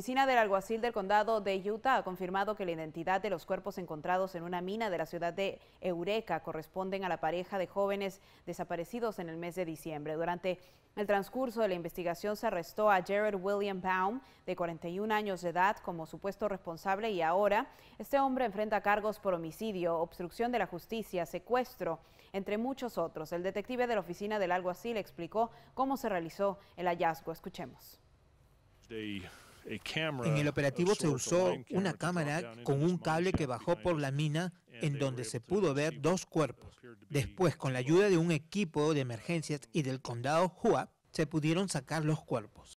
La oficina del alguacil del condado de Utah ha confirmado que la identidad de los cuerpos encontrados en una mina de la ciudad de Eureka corresponden a la pareja de jóvenes desaparecidos en el mes de diciembre. Durante el transcurso de la investigación se arrestó a Jared William Baum, de 41 años de edad, como supuesto responsable y ahora este hombre enfrenta cargos por homicidio, obstrucción de la justicia, secuestro, entre muchos otros. El detective de la oficina del alguacil explicó cómo se realizó el hallazgo. Escuchemos. Eh, en el operativo se usó una cámara con un cable que bajó por la mina en donde se pudo ver dos cuerpos. Después, con la ayuda de un equipo de emergencias y del condado Hua, se pudieron sacar los cuerpos.